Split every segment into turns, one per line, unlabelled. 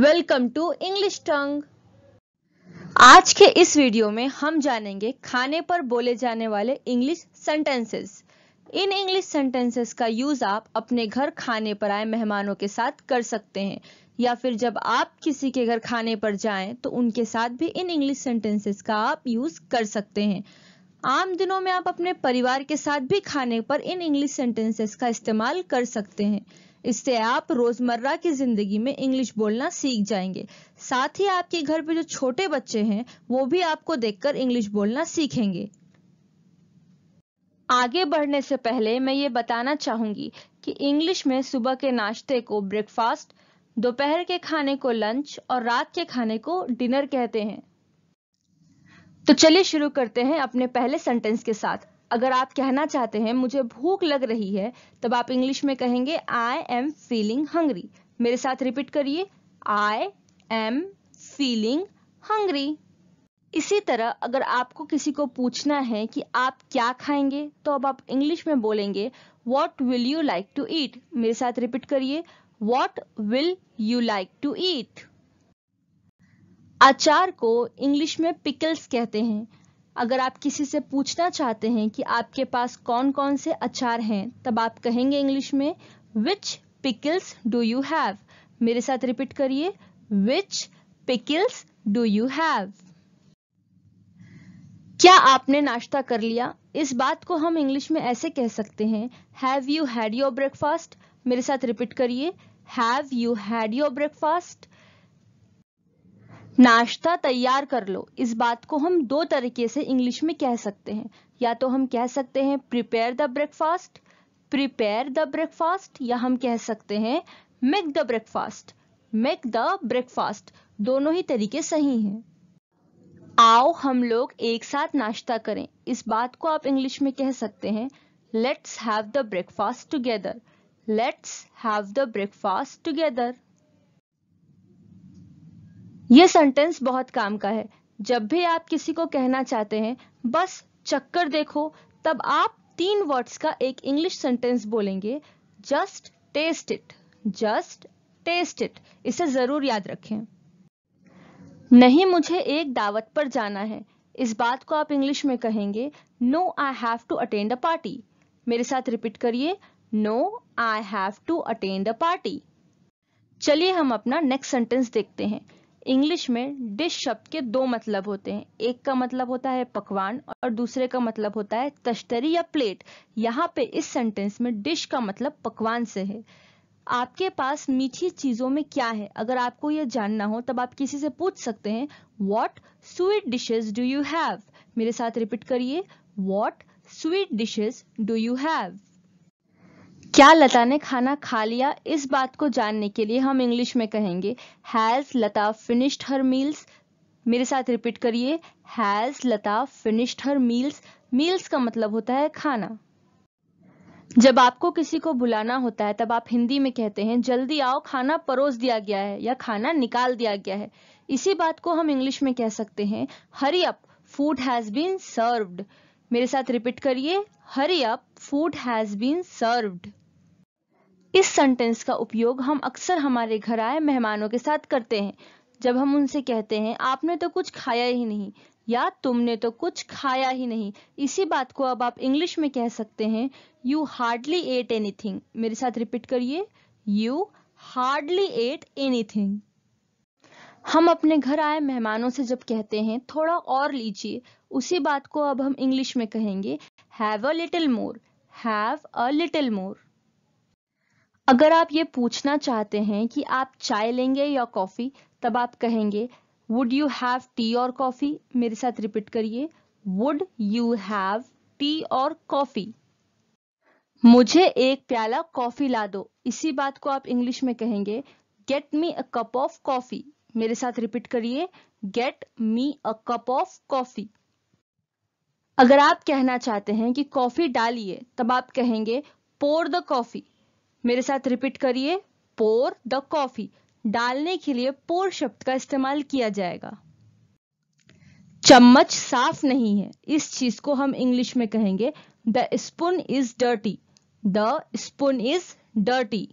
welcome to English टंग आज के इस वीडियो में हम जानेंगे खाने पर बोले जाने वाले इंग्लिश सेंटेंसेस इन इंग्लिश सेंटेंसेस का यूज आप अपने घर खाने पर आए मेहमानों के साथ कर सकते हैं या फिर जब आप किसी के घर खाने पर जाएं तो उनके साथ भी इन इंग्लिश सेंटेंसेस का आप यूज कर सकते हैं आम दिनों में आप अपने परिवार के साथ भी खाने पर इन इंग्लिश सेंटेंसेस का इस्तेमाल कर सकते हैं इससे आप रोजमर्रा की जिंदगी में इंग्लिश बोलना सीख जाएंगे साथ ही आपके घर पे जो छोटे बच्चे हैं वो भी आपको देखकर इंग्लिश बोलना सीखेंगे आगे बढ़ने से पहले मैं ये बताना चाहूंगी कि इंग्लिश में सुबह के नाश्ते को ब्रेकफास्ट दोपहर के खाने को लंच और रात के खाने को डिनर कहते हैं तो चलिए शुरू करते हैं अपने पहले सेंटेंस के साथ अगर आप कहना चाहते हैं मुझे भूख लग रही है तब आप इंग्लिश में कहेंगे आई एम फीलिंग हंग्री मेरे साथ रिपीट करिए आई एम फीलिंग हंग्री इसी तरह अगर आपको किसी को पूछना है कि आप क्या खाएंगे तो अब आप इंग्लिश में बोलेंगे what will you like to eat मेरे साथ रिपीट करिए what will you like to eat अचार को इंग्लिश में पिकल्स कहते हैं अगर आप किसी से पूछना चाहते हैं कि आपके पास कौन कौन से अचार हैं तब आप कहेंगे इंग्लिश में which pickles do you have मेरे साथ रिपीट करिए which pickles do you have क्या आपने नाश्ता कर लिया इस बात को हम इंग्लिश में ऐसे कह सकते हैं have you had your breakfast मेरे साथ रिपीट करिए have you had your breakfast नाश्ता तैयार कर लो इस बात को हम दो तरीके से इंग्लिश में कह सकते हैं या तो हम कह सकते हैं prepare the breakfast prepare the breakfast या हम कह सकते हैं make the breakfast make the breakfast दोनों ही तरीके सही हैं आओ हम लोग एक साथ नाश्ता करें इस बात को आप इंग्लिश में कह सकते हैं let's have the breakfast together let's have the breakfast together ये सेंटेंस बहुत काम का है जब भी आप किसी को कहना चाहते हैं बस चक्कर देखो तब आप तीन वर्ड्स का एक इंग्लिश सेंटेंस बोलेंगे just taste it just taste it इसे जरूर याद रखें नहीं मुझे एक दावत पर जाना है इस बात को आप इंग्लिश में कहेंगे no I have to attend a party मेरे साथ रिपीट करिए no I have to attend a party चलिए हम अपना नेक्स्ट सेंटेंस देखते हैं इंग्लिश में डिश शब्द के दो मतलब होते हैं एक का मतलब होता है पकवान और दूसरे का मतलब होता है तश्तरी या प्लेट यहाँ पे इस सेंटेंस में डिश का मतलब पकवान से है आपके पास मीठी चीज़ों में क्या है अगर आपको यह जानना हो तब आप किसी से पूछ सकते हैं what sweet dishes do you have मेरे साथ रिपीट करिए what sweet dishes do you have क्या लता ने खाना खा लिया इस बात को जानने के लिए हम इंग्लिश में कहेंगे has Lata finished her meals मेरे साथ रिपीट करिए has Lata finished her meals meals का मतलब होता है खाना जब आपको किसी को बुलाना होता है तब आप हिंदी में कहते हैं जल्दी आओ खाना परोस दिया गया है या खाना निकाल दिया गया है इसी बात को हम इंग्लिश में कह सकते हैं hurry up food has been served मेरे साथ रिपीट करिए hurry up food has been served इस सेंटेंस का उपयोग हम अक्सर हमारे घर आए मेहमानों के साथ करते हैं जब हम उनसे कहते हैं आपने तो कुछ खाया ही नहीं या तुमने तो कुछ खाया ही नहीं इसी बात को अब आप इंग्लिश में कह सकते हैं यू हार्डली एट एनीथिंग मेरे साथ रिपीट करिए यू हार्डली एट एनीथिंग हम अपने घर आए मेहमानों से जब कहते हैं थोड़ा और लीजिए उसी बात को अब हम इंग्लिश में कहेंगे have a little more have a little more अगर आप ये पूछना चाहते हैं कि आप चाय लेंगे या कॉफ़ी तब आप कहेंगे वुड यू हैव टी और कॉफ़ी मेरे साथ रिपीट करिए वुड यू हैव टी और कॉफ़ी मुझे एक प्याला कॉफ़ी ला दो इसी बात को आप इंग्लिश में कहेंगे get me a cup of coffee मेरे साथ रिपीट करिए get me a cup of coffee अगर आप कहना चाहते हैं कि कॉफ़ी डालिए तब आप कहेंगे पोर द कॉफ़ी मेरे साथ रिपीट करिए पोर द कॉफी डालने के लिए पोर शब्द का इस्तेमाल किया जाएगा चम्मच साफ नहीं है इस चीज को हम इंग्लिश में कहेंगे the spoon is dirty the spoon is dirty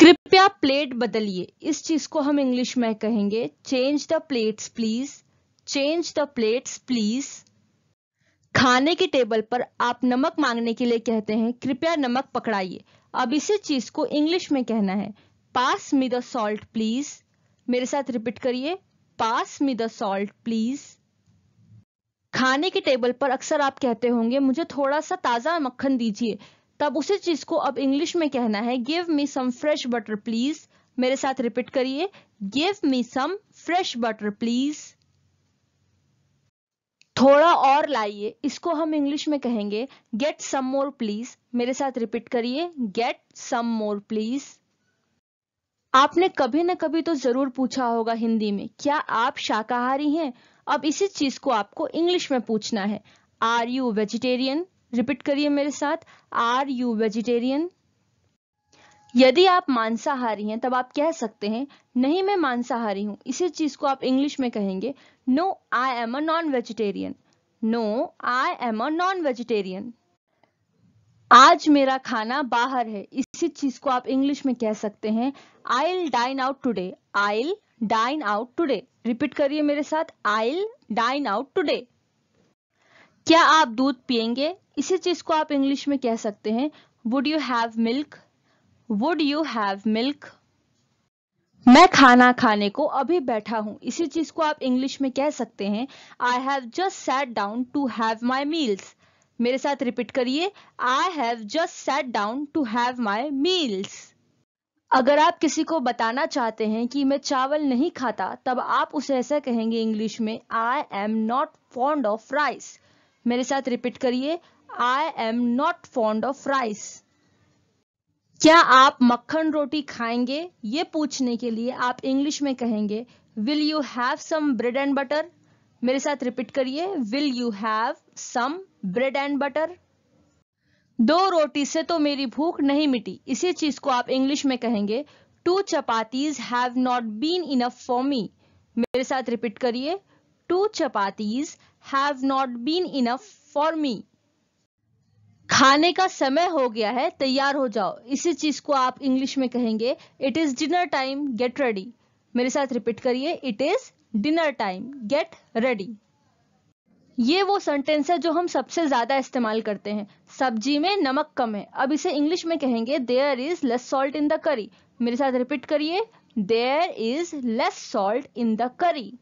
कृपया प्लेट बदलिए इस चीज को हम इंग्लिश में कहेंगे change the plates please change the plates please खाने की टेबल पर आप नमक मांगने के लिए कहते हैं कृपया नमक पकड़ाइए अब इसी चीज को इंग्लिश में कहना है pass me the salt please मेरे साथ रिपीट करिए pass me the salt please खाने की टेबल पर अक्सर आप कहते होंगे मुझे थोड़ा सा ताजा मक्खन दीजिए तब उसी चीज को अब इंग्लिश में कहना है give me some fresh butter please मेरे साथ रिपीट करिए give me some fresh butter please थोड़ा और लाइए इसको हम इंग्लिश में कहेंगे गेट सम मोर प्लीज मेरे साथ रिपीट करिए गेट सम मोर प्लीज आपने कभी ना कभी तो जरूर पूछा होगा हिंदी में क्या आप शाकाहारी हैं अब इसी चीज को आपको इंग्लिश में पूछना है आर यू वेजिटेरियन रिपीट करिए मेरे साथ आर यू वेजिटेरियन यदि आप मांसाहारी हैं तब आप कह सकते हैं नहीं मैं मांसाहारी हूं इसी चीज को आप इंग्लिश में कहेंगे no I am a non vegetarian no I am a non vegetarian आज मेरा खाना बाहर है इसी चीज को आप इंग्लिश में कह सकते हैं I dine out today I dine out today repeat करिए मेरे साथ आई डाइन आउट टूडे क्या आप दूध पियेंगे इसी चीज को आप इंग्लिश में कह सकते हैं would you have milk would you have milk मैं खाना खाने को अभी बैठा हूं इसी चीज को आप इंग्लिश में कह सकते हैं I have just sat down to have my meals मेरे साथ रिपीट करिए I have just sat down to have my meals अगर आप किसी को बताना चाहते हैं कि मैं चावल नहीं खाता तब आप उसे ऐसा कहेंगे इंग्लिश में I am not fond of rice मेरे साथ रिपीट करिए I am not fond of rice क्या आप मक्खन रोटी खाएंगे ये पूछने के लिए आप इंग्लिश में कहेंगे will you have some bread and butter मेरे साथ रिपीट करिए will you have some bread and butter दो रोटी से तो मेरी भूख नहीं मिटी इसी चीज को आप इंग्लिश में कहेंगे two chapatis have not been enough for me मेरे साथ रिपीट करिए two chapatis have not been enough for me खाने का समय हो गया है तैयार हो जाओ इसी चीज को आप इंग्लिश में कहेंगे it is dinner time get ready मेरे साथ रिपीट करिए it is dinner time get ready ये वो सेंटेंस है जो हम सबसे ज्यादा इस्तेमाल करते हैं सब्जी में नमक कम है अब इसे इंग्लिश में कहेंगे there is less salt in the curry मेरे साथ रिपीट करिए there is less salt in the curry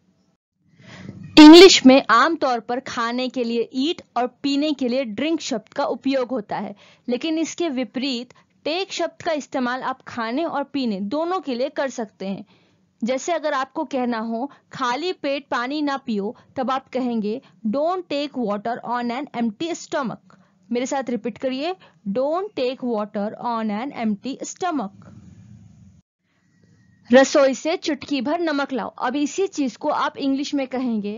English में आमतौर पर खाने के लिए ईट और पीने के लिए ड्रिंक शब्द का उपयोग होता है लेकिन इसके विपरीत टेक शब्द का इस्तेमाल आप खाने और पीने दोनों के लिए कर सकते हैं जैसे अगर आपको कहना हो खाली पेट पानी ना पियो तब आप कहेंगे don't take water on an empty stomach मेरे साथ रिपीट करिए don't take water on an empty stomach रसोई से चुटकी भर नमक लाओ अब इसी चीज को आप इंग्लिश में कहेंगे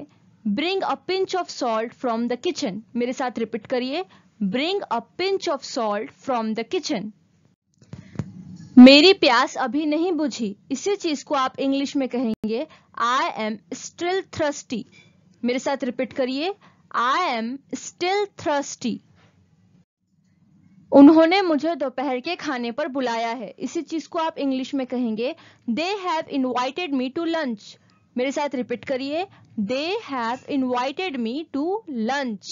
bring a pinch of salt from the kitchen मेरे साथ रिपीट करिए bring a pinch of salt from the kitchen मेरी प्यास अभी नहीं बुझी इसी चीज को आप इंग्लिश में कहेंगे आई एम स्टिल थ्रस्टी मेरे साथ रिपीट करिए आई एम स्टिल थ्रस्टी उन्होंने मुझे दोपहर के खाने पर बुलाया है इसी चीज को आप इंग्लिश में कहेंगे they have invited me to lunch मेरे साथ रिपीट करिए they have invited me to lunch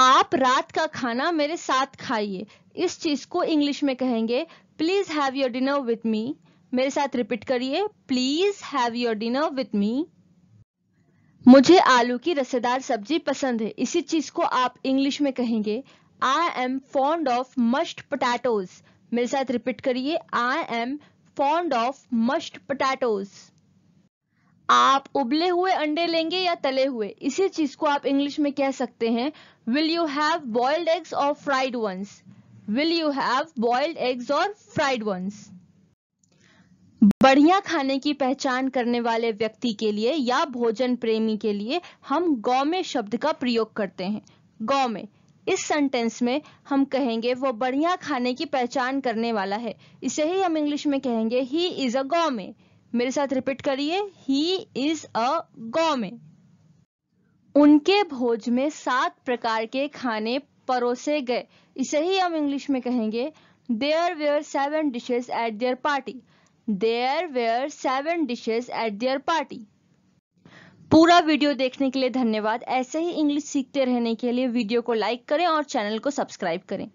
आप रात का खाना मेरे साथ खाइए इस चीज को इंग्लिश में कहेंगे please have your dinner with me मेरे साथ रिपीट करिए please have your dinner with me मुझे आलू की रसेदार सब्जी पसंद है इसी चीज को आप इंग्लिश में कहेंगे I am fond of mashed potatoes मेरे साथ रिपीट करिए I am fond of mashed potatoes आप उबले हुए अंडे लेंगे या तले हुए इसी चीज को आप इंग्लिश में कह सकते हैं will you have boiled eggs or fried ones will you have boiled eggs or fried ones बढ़िया खाने की पहचान करने वाले व्यक्ति के लिए या भोजन प्रेमी के लिए हम गौ में शब्द का प्रयोग करते हैं गौ में इस सेंटेंस में हम कहेंगे वो बढ़िया खाने की पहचान करने वाला है इसे ही हम इंग्लिश में कहेंगे ही इज अ गौमे मेरे साथ रिपीट करिए ही इज अ गौमे उनके भोज में सात प्रकार के खाने परोसे गए इसे ही हम इंग्लिश में कहेंगे there were seven dishes at their party there were seven dishes at their party पूरा वीडियो देखने के लिए धन्यवाद ऐसे ही इंग्लिश सीखते रहने के लिए वीडियो को लाइक करें और चैनल को सब्सक्राइब करें